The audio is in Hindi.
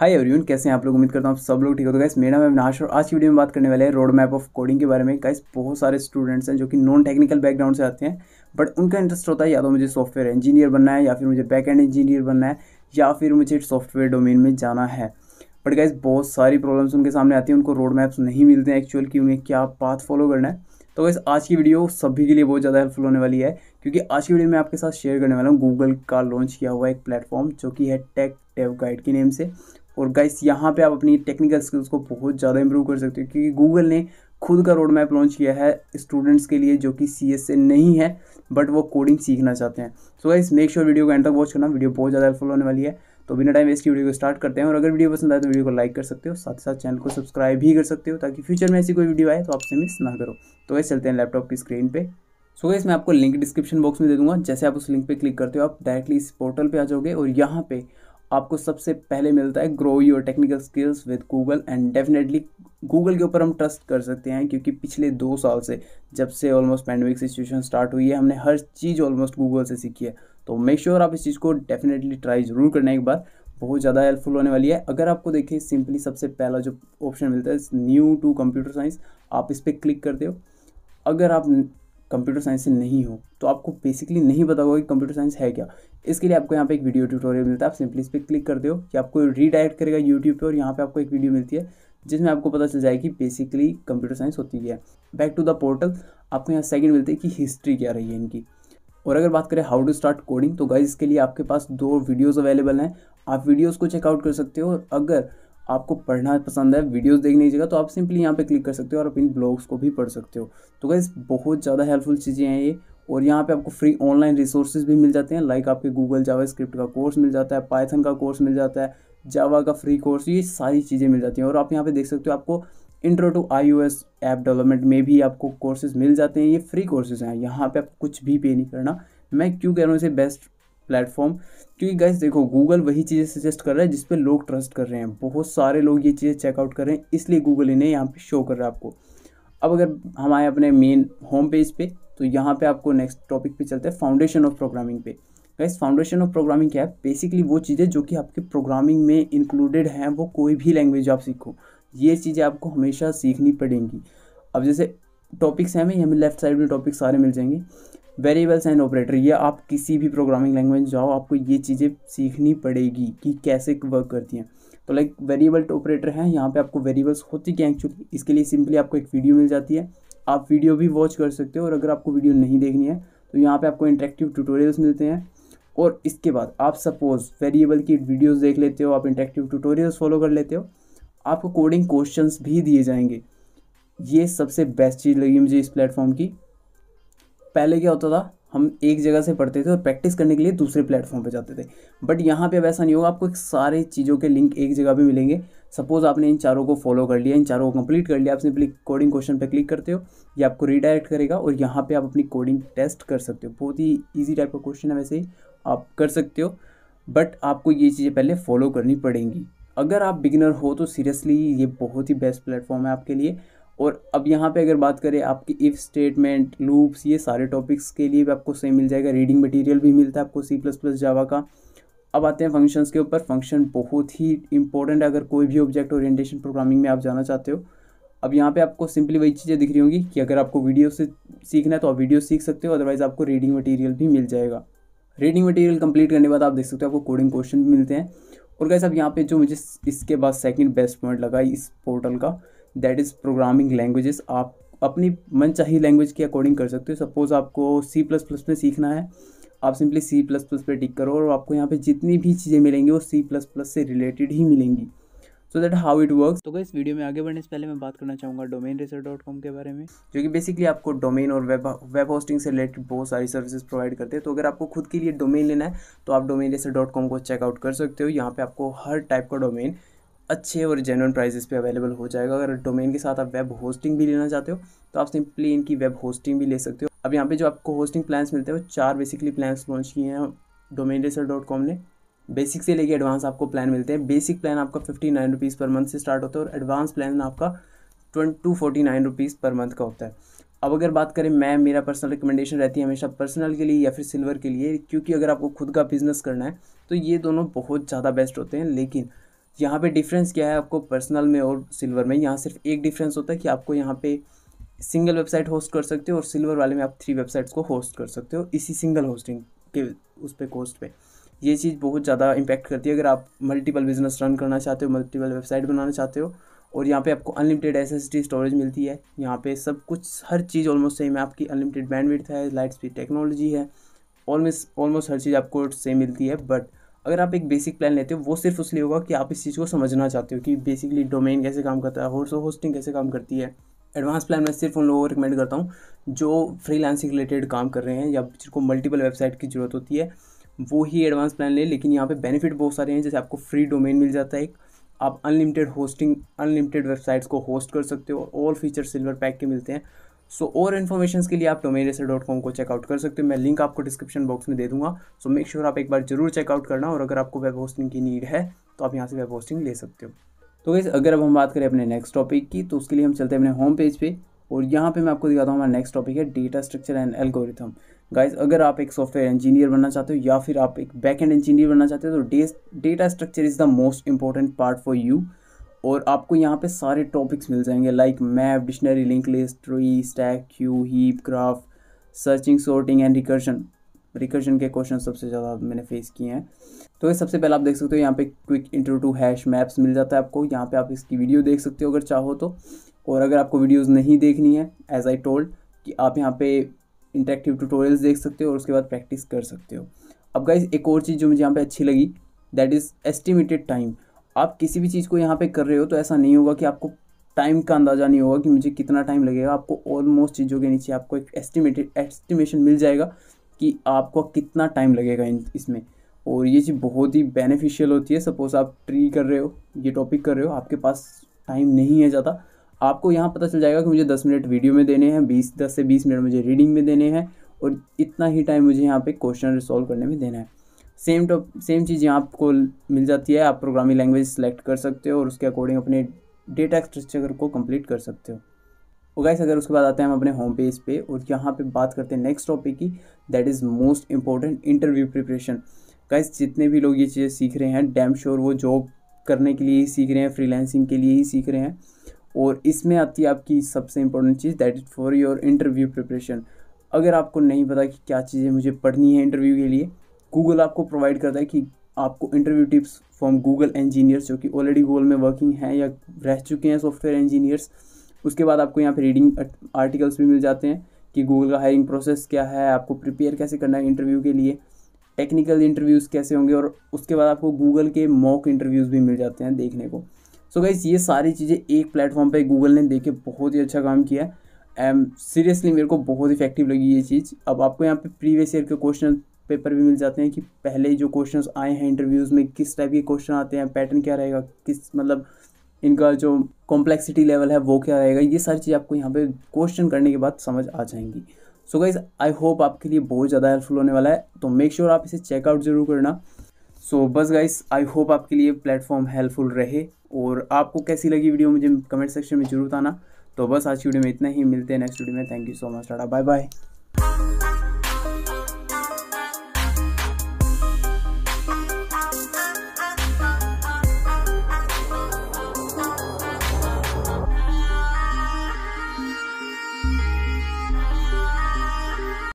हाय एवरीवन कैसे हैं आप लोग उम्मीद करता हूँ आप सब लोग ठीक हो तो गाइस मेरा नाम नाश और आज की वीडियो में बात करने वाले हैं रोड मैप ऑफ कोडिंग के बारे में गाइस बहुत सारे स्टूडेंट्स हैं जो कि नॉन टेक्निकल बैकग्राउंड से आते हैं बट उनका इंटरेस्ट होता है या तो मुझे सॉफ्टवेयर इंजीनियर बनना है या फिर मुझे बैक इंजीनियर बनना है या फिर मुझे सॉफ्टवेयर डोमेन में जाना है बट गाइज़ बहुत सारी प्रॉब्लम्स उनके सामने आती हैं उनको रोड मैप्स नहीं मिलते हैं एक्चुअल कि उन्हें क्या पाथ फॉलो करना है तो गैस आज की वीडियो सभी के लिए बहुत ज़्यादा हेल्पफुल होने वाली है क्योंकि आज की वीडियो में आपके साथ शेयर करने वाला हूँ गूगल का लॉन्च किया हुआ एक प्लेटफॉर्म जो कि है टेक डेव गाइड के नेम से और गाइस यहाँ पे आप अपनी टेक्निकल स्किल्स को बहुत ज़्यादा इंप्रूव कर सकते हो क्योंकि गूगल ने खुद का रोड मैप लॉन्च किया है स्टूडेंट्स के लिए जो कि सी एस से नहीं है बट वो कोडिंग सीखना चाहते हैं सो गाइस मेक श्योर वीडियो को एंड तक वॉच करना वीडियो बहुत ज़्यादा हेल्पफुल होने वाली है तो बिना टाइम वेस्ट की वीडियो को स्टार्ट करते हैं और अगर वीडियो पसंद आए तो वीडियो को लाइक कर सकते हो साथ साथ चैनल को सब्सक्राइब भी कर सकते हो ताकि फ्यूचर में ऐसी कोई वीडियो आए तो आपसे मिस ना करो तो वैसे चलते हैं लैपटॉप की स्क्रीन पे सो गाइस मैं आपको लिंक डिस्क्रिप्शन बॉक्स में दे दूंगा जैसे आप उस लिंक पे क्लिक करते हो आप डायरेक्टली इस पोर्टल पे आ जाओगे और यहाँ पे आपको सबसे पहले मिलता है grow your technical skills with Google and definitely Google के ऊपर हम ट्रस्ट कर सकते हैं क्योंकि पिछले दो साल से जब से ऑलमोस्ट पैंडमिक सिचुएशन स्टार्ट हुई है हमने हर चीज़ ऑलमोस्ट गूगल से सीखी है तो मेक श्योर sure आप इस चीज़ को डेफिनेटली ट्राई ज़रूर करना एक बार बहुत ज़्यादा हेल्पफुल होने वाली है अगर आपको देखिए सिंपली सबसे पहला जो ऑप्शन मिलता है न्यू टू कंप्यूटर साइंस आप इस पर क्लिक करते हो अगर आप कंप्यूटर साइंस से नहीं हो तो आपको बेसिकली नहीं पता होगा कि कंप्यूटर साइंस है क्या इसके लिए आपको यहाँ पे एक वीडियो ट्यूटोरियल मिलता है आप सिंपली इस पर क्लिक कर दो कि आपको रीडायरेक्ट करेगा यूट्यूब पे और यहाँ पे आपको एक वीडियो मिलती है जिसमें आपको पता चल जाएगी बेसिकली कंप्यूटर साइंस होती क्या है बैक टू द पोर्टल आपको यहाँ सेकेंड मिलती है कि हिस्ट्री क्या रही है इनकी और अगर बात करें हाउ टू स्टार्ट कोडिंग तो गाइज इसके लिए आपके पास दो वीडियोज़ अवेलेबल हैं आप वीडियोज़ को चेकआउट कर सकते हो और अगर आपको पढ़ना पसंद है वीडियोस देखने की जगह तो आप सिंपली यहाँ पे क्लिक कर सकते हो और अपनी ब्लॉग्स को भी पढ़ सकते हो तो गैस बहुत ज़्यादा हेल्पफुल चीज़ें हैं ये और यहाँ पे आपको फ्री ऑनलाइन रिसोर्सेज भी मिल जाते हैं लाइक आपके गूगल जावा स्क्रिप्ट का कोर्स मिल जाता है पाइथन का कोर्स मिल जाता है जावा का फ्री कोर्स ये सारी चीज़ें मिल जाती हैं और आप यहाँ पे देख सकते हो आपको intro to I app development में भी आपको कोर्सेज मिल जाते हैं ये फ्री कोर्सेज हैं यहाँ पे आपको कुछ भी पे नहीं करना मैं क्यों कह रहा हूँ इसे बेस्ट प्लेटफॉर्म क्योंकि गैस देखो गूगल वही चीज़ें सजेस्ट कर रहा है जिस पर लोग ट्रस्ट कर रहे हैं बहुत सारे लोग ये चीज़ें चेकआउट कर रहे हैं इसलिए गूगल इन्हें यहाँ पे शो कर रहा है आपको अब अगर हमारे अपने मेन होम पेज पे तो यहाँ पे आपको नेक्स्ट टॉपिक पे चलते हैं फाउंडेशन ऑफ प्रोग्रामिंग पे गैस फाउंडेशन ऑफ प्रोग्रामिंग क्या है बेसिकली वो चीज़ें जो कि आपके प्रोग्रामिंग में इंक्लूडेड हैं वो कोई भी लैंग्वेज आप सीखो ये चीज़ें आपको हमेशा सीखनी पड़ेंगी अब जैसे टॉपिक्स हैं हमें हमें लेफ्ट साइड में टॉपिक सारे मिल जाएंगे वेरिएबल्स एंड ऑपरेटर ये आप किसी भी प्रोग्रामिंग लैंग्वेज जाओ आपको ये चीज़ें सीखनी पड़ेगी कि कैसे वर्क करती हैं तो लाइक वेरिएबल ऑपरेटर हैं यहाँ पे आपको वेरिएबल्स होती क्या एक्चुअली इसके लिए सिंपली आपको एक वीडियो मिल जाती है आप वीडियो भी वॉच कर सकते हो और अगर आपको वीडियो नहीं देखनी है तो यहाँ पर आपको इंटरेक्टिव ट्यूटोरियल्स मिलते हैं और इसके बाद आप सपोज़ वेरिएबल की वीडियोज़ देख लेते हो आप इंटरेक्टिव ट्यूटोरियल्स फॉलो कर लेते हो आपको कोडिंग क्वेश्चन भी दिए जाएंगे ये सबसे बेस्ट चीज़ लगी मुझे इस प्लेटफॉर्म की पहले क्या होता था हम एक जगह से पढ़ते थे और प्रैक्टिस करने के लिए दूसरे प्लेटफॉर्म पे जाते थे बट यहाँ पे अब ऐसा नहीं होगा आपको एक सारे चीज़ों के लिंक एक जगह पे मिलेंगे सपोज़ आपने इन चारों को फॉलो कर लिया इन चारों को कंप्लीट कर लिया आप सिंपली कोडिंग क्वेश्चन पे क्लिक करते हो ये आपको रीडायरेक्ट करेगा और यहाँ पे आप अपनी कोडिंग टेस्ट कर सकते हो बहुत ही ईजी टाइप का क्वेश्चन है वैसे ही आप कर सकते हो बट आपको ये चीज़ें पहले फॉलो करनी पड़ेंगी अगर आप बिगिनर हो तो सीरियसली ये बहुत ही बेस्ट प्लेटफॉर्म है आपके लिए और अब यहाँ पे अगर बात करें आपकी इफ़ स्टेटमेंट लूप्स ये सारे टॉपिक्स के लिए भी आपको सेम मिल जाएगा रीडिंग मटेरियल भी मिलता है आपको सी प्लस प्लस जावा का अब आते हैं फंक्शंस के ऊपर फंक्शन बहुत ही इंपॉर्टेंट अगर कोई भी ऑब्जेक्ट ओरिएंटेशन प्रोग्रामिंग में आप जाना चाहते हो अब यहाँ पे आपको सिंपली वही चीज़ें दिख रही होंगी कि अगर आपको वीडियो से सीखना है तो आप वीडियो सीख सकते हो अदरवाइज़ आपको रीडिंग मटेरियल भी मिल जाएगा रीडिंग मटेरियल कंप्लीट करने के बाद आप देख सकते हो आपको कोडिंग क्वेश्चन भी मिलते हैं और गैस अब यहाँ पे जो मुझे इसके बाद सेकंड बेस्ट पॉइंट लगा इस पोर्टल का दैट इज़ प्रोग्रामिंग लैंग्वेजेस आप अपनी मनचाही लैंग्वेज के अकॉर्डिंग कर सकते हो सपोज़ आपको सी प्लस प्लस में सीखना है आप सिंपली सी प्लस प्लस पर टिक करो और आपको यहाँ पे जितनी भी चीज़ें मिलेंगी वो सी प्लस प्लस से रिलेटेड ही मिलेंगी so that how it work तो इस वीडियो में आगे बढ़ने से पहले मैं बात करना चाहूँगा डोमेन रेसर डॉट कॉम के बारे में जो कि बेसिकली आपको डोमेन और वेब वेब होस्टिंग से रिलेटेड बहुत सारी सर्विसेज प्रोवाइड करते हैं तो अगर आपको खुद के लिए डोमेन लेना है तो आप डोमेन रेसर डॉट कॉम को चेकआउट कर सकते हो यहाँ पे आपको हर टाइप का डोमेन अच्छे और जेनवन प्राइजेस पे अवेलेबल हो जाएगा अगर डोमेन के साथ आप वेब होस्टिंग भी लेना चाहते हो तो आप सिंपली इनकी वेब होस्टिंग भी ले सकते हो अब यहाँ पे जो आपको होस्टिंग प्लान्स मिलते हैं वो चार बेसिकली प्लान्स लॉन्च किए हैं डोमेन रेसर डॉट कॉम ने बेसिक से लेके एडवांस आपको प्लान मिलते हैं बेसिक प्लान आपका fifty nine rupees per month से स्टार्ट होता है और एडवांस प्लान आपका twenty two forty nine rupees per month का होता है अब अगर बात करें मैं मेरा पर्सनल रिकमेंडेशन रहती है हमेशा पर्सनल के लिए या फिर सिल्वर के लिए क्योंकि अगर आपको खुद का बिजनेस करना है तो ये दोनों बहुत ज़्यादा बेस्ट होते हैं लेकिन यहाँ पे डिफरेंस क्या है आपको पर्सनल में और सिल्वर में यहाँ सिर्फ एक डिफरेंस होता है कि आपको यहाँ पे सिंगल वेबसाइट होस्ट कर सकते हो और सिल्वर वाले में आप थ्री वेबसाइट्स को होस्ट कर सकते हो इसी सिंगल होस्टिंग के उस पर कॉस्ट पे ये चीज़ बहुत ज़्यादा इम्पैक्ट करती है अगर आप मल्टीपल बिजनेस रन करना चाहते हो मल्टीपल वेबसाइट बनाना चाहते हो और यहाँ पे आपको अनलिमिटेड एस स्टोरेज मिलती है यहाँ पे सब कुछ हर चीज़ ऑलमोस्ट सेम है आपकी अनलिमिटेड बैंडविड्थ है लाइट स्पीड टेक्नोलॉजी है ऑलमोस्ट ऑलमोस्ट हर चीज़ आपको सेम मिलती है बट अगर आप एक बेसिक प्लान लेते हो वो सिर्फ उसलिए होगा कि आप इस चीज़ को समझना चाहते हो कि बेसिकली डोमेन कैसे काम करता है होर्सो होस्टिंग कैसे काम करती है एडवांस प्लान मैं सिर्फ उन लोगों को रिकमेंड करता हूँ जो फ्रीलांसिंग रिलेटेड काम कर रहे हैं या जिनको मल्टीपल वेबसाइट की ज़रूरत होती है वो ही एडवांस प्लान ले लेकिन यहाँ पे बेनिफिट बहुत सारे हैं जैसे आपको फ्री डोमेन मिल जाता है एक आप अनलिमिटेड होस्टिंग अनलिमिटेड वेबसाइट्स को होस्ट कर सकते हो और ऑल फीचर सिल्वर पैक के मिलते हैं सो और इन्फॉर्मेशन के लिए आप डोमेन रेसर डॉट कॉम को चेकआउट कर सकते हो मैं लिंक आपको डिस्क्रिप्शन बॉक्स में दे दूंगा सो मेक श्योर आप एक बार जरूर चेकआउट करना और अगर आपको वेब होस्टिंग की नीड है तो आप यहाँ से वेब होस्टिंग ले सकते हो तो वैसे अगर अब हम बात करें अपने नेक्स्ट टॉपिक की तो उसके लिए हम चलते हैं अपने होम पेज पे और यहाँ पे मैं आपको दिखाता हूँ हमारा नेक्स्ट टॉपिक है data structure and algorithm guys अगर आप एक सॉफ्टवेयर इंजीनियर बनना चाहते हो या फिर आप एक बैक इंजीनियर बनना चाहते हो तो data structure is the most important part for you और आपको यहाँ पे सारे टॉपिक्स मिल जाएंगे like map dictionary link list tree stack queue heap graph searching sorting and recursion recursion के क्वेश्चन सबसे ज़्यादा मैंने फेस किए हैं तो ये सबसे पहले आप देख सकते हो यहाँ पे quick intro to hash maps मिल जाता है आपको यहाँ पे आप इसकी वीडियो देख सकते हो अगर चाहो तो और अगर आपको वीडियोस नहीं देखनी है एज आई टोल्ड कि आप यहाँ पे इंटरेक्टिव ट्यूटोरियल्स देख सकते हो और उसके बाद प्रैक्टिस कर सकते हो अब गाइज एक और चीज़ जो मुझे यहाँ पर अच्छी लगी दैट इज़ एस्टिमेटेड टाइम आप किसी भी चीज़ को यहाँ पे कर रहे हो तो ऐसा नहीं होगा कि आपको टाइम का अंदाज़ा नहीं होगा कि मुझे कितना टाइम लगेगा आपको ऑलमोस्ट चीज़ों के नीचे आपको एक एस्टिमेटेड एस्टिमेशन मिल जाएगा कि आपको कितना टाइम लगेगा इन इसमें और ये चीज़ बहुत ही बेनिफिशियल होती है सपोज़ आप ट्री कर रहे हो ये टॉपिक कर रहे हो आपके पास टाइम नहीं है ज़्यादा आपको यहाँ पता चल जाएगा कि मुझे दस मिनट वीडियो में देने हैं बीस दस से बीस मिनट मुझे रीडिंग में देने हैं और इतना ही टाइम मुझे यहाँ पे क्वेश्चन रिसोल्व करने में देना है सेम टॉप सेम चीज़ यहाँ आपको मिल जाती है आप प्रोग्रामिंग लैंग्वेज सेलेक्ट कर सकते हो और उसके अकॉर्डिंग अपने डेटा स्ट्रक्चर को कंप्लीट कर सकते हो और तो गाइस अगर उसके बाद आते हैं हम अपने होम पेज पे और यहाँ पे बात करते हैं नेक्स्ट टॉपिक की that is most important interview preparation guys जितने भी लोग ये चीज़ें सीख रहे हैं डैम श्योर वो जॉब करने के लिए ही सीख रहे हैं फ्रीलैंसिंग के लिए ही सीख रहे हैं और इसमें आती है आपकी सबसे इंपॉर्टेंट चीज़ that is for your interview preparation अगर आपको नहीं पता कि क्या चीज़ें मुझे पढ़नी है इंटरव्यू के लिए गूगल आपको प्रोवाइड करता है कि आपको interview tips from Google engineers जो कि ऑलरेडी गूगल में वर्किंग हैं या रह चुके हैं सॉफ्टवेयर इंजीनियर्स उसके बाद आपको यहाँ पे रीडिंग आर्टिकल्स भी मिल जाते हैं कि गूगल का हायरिंग प्रोसेस क्या है आपको प्रिपेयर कैसे करना है इंटरव्यू के लिए टेक्निकल इंटरव्यूज़ कैसे होंगे और उसके बाद आपको गूगल के मॉक इंटरव्यूज़ भी मिल जाते हैं देखने को सो so गाइज ये सारी चीज़ें एक प्लेटफॉर्म पे गूगल ने देखे बहुत ही अच्छा काम किया है एंड सीरियसली मेरे को बहुत इफेक्टिव लगी ये चीज़ अब आपको यहाँ पे प्रीवियस ईयर के क्वेश्चन पेपर भी मिल जाते हैं कि पहले जो क्वेश्चन आए हैं इंटरव्यूज़ में किस टाइप के क्वेश्चन आते हैं पैटर्न क्या रहेगा किस मतलब इनका जो कॉम्प्लेक्सिटी लेवल है वो क्या रहेगा ये सारी चीज़ आपको यहाँ पे क्वेश्चन करने के बाद समझ आ जाएंगी सो गाइज आई होप आपके लिए बहुत ज़्यादा हेल्पफुल होने वाला है तो मेक श्योर sure आप इसे चेकआउट ज़रूर करना सो so, बस गाइस आई होप आपके लिए प्लेटफॉर्म हेल्पफुल रहे और आपको कैसी लगी वीडियो मुझे कमेंट सेक्शन में जरूर बताना तो बस आज की वीडियो में इतना ही मिलते हैं नेक्स्ट वीडियो में thank you so much tata bye bye